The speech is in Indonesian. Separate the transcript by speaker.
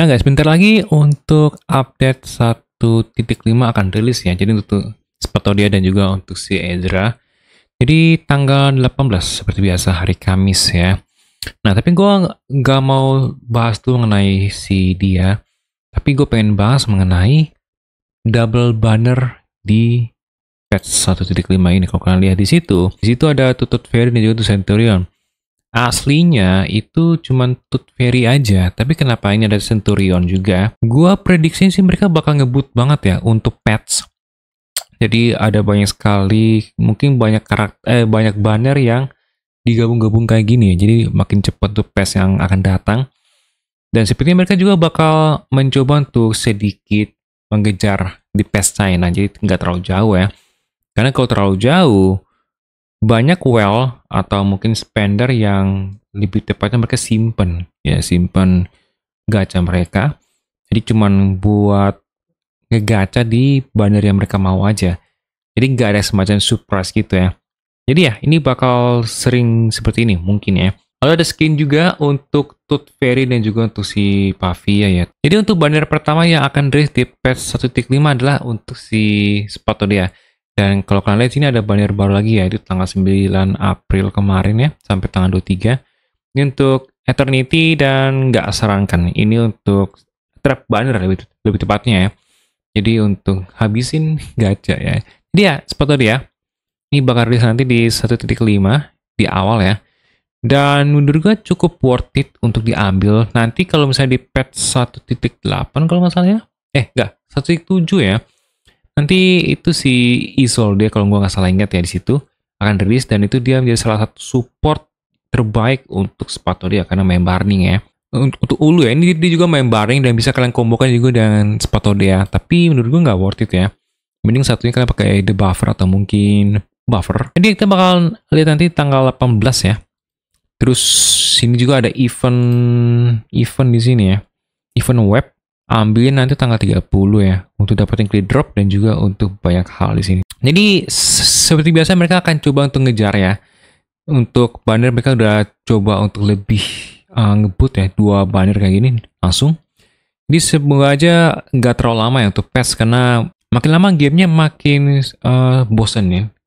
Speaker 1: Nah guys, bentar lagi untuk update 1.5 akan rilis ya. Jadi untuk Spatodia dan juga untuk si Ezra. Jadi tanggal 18 seperti biasa hari Kamis ya. Nah tapi gue nggak mau bahas tuh mengenai si dia. Tapi gue pengen bahas mengenai double banner di patch 1.5 ini. Kalau kalian lihat di situ, di situ ada Tutut Fairy dan juga Centurion. Aslinya itu cuma Tooth Fairy aja, tapi kenapa ini ada Centurion juga? Gua prediksi sih mereka bakal ngebut banget ya untuk pets. Jadi ada banyak sekali, mungkin banyak karakter, eh, banyak banner yang digabung-gabung kayak gini ya. Jadi makin cepat tuh pets yang akan datang. Dan sepertinya mereka juga bakal mencoba untuk sedikit mengejar di pets China, jadi nggak terlalu jauh ya. Karena kalau terlalu jauh, banyak well atau mungkin spender yang lebih tepatnya mereka simpen ya simpen gacha mereka jadi cuman buat ngegacha di bandar yang mereka mau aja jadi nggak ada semacam surprise gitu ya jadi ya ini bakal sering seperti ini mungkin ya lalu ada skin juga untuk tut Fairy dan juga untuk si Pavia ya, ya jadi untuk bandar pertama yang akan rilis di patch 1.5 adalah untuk si sepatu dia dan kalau kalian lihat sini ada banner baru lagi ya, itu tanggal 9 April kemarin ya, sampai tanggal 23. Ini untuk Eternity dan nggak sarankan, ini untuk trap banner lebih, lebih tepatnya ya. Jadi untuk habisin gacha ya. Jadi ya, seperti tadi ya, ini bakal rilis nanti di 1.5 di awal ya. Dan mundur gue cukup worth it untuk diambil. Nanti kalau misalnya di patch 1.8 kalau misalnya eh nggak, 1.7 ya, Nanti itu si Isol dia kalau gue nggak salah ingat ya di situ akan rilis dan itu dia menjadi salah satu support terbaik untuk sepatu dia karena main burning ya. Untuk ulu ya, ini dia juga main burning dan bisa kalian kombokan juga dengan sepatu dia. Tapi menurut gue nggak worth it ya. Mending satunya kalian pakai the buffer atau mungkin buffer. Jadi kita bakal lihat nanti tanggal 18 ya. Terus sini juga ada event event di sini ya. Event web ambilin nanti tanggal 30 ya untuk dapetin clear drop dan juga untuk banyak hal di sini. Jadi seperti biasa mereka akan coba untuk ngejar ya. Untuk banner mereka udah coba untuk lebih uh, ngebut ya dua banner kayak gini langsung. Jadi semoga aja nggak terlalu lama ya untuk pass karena makin lama gamenya makin uh, bosen ya.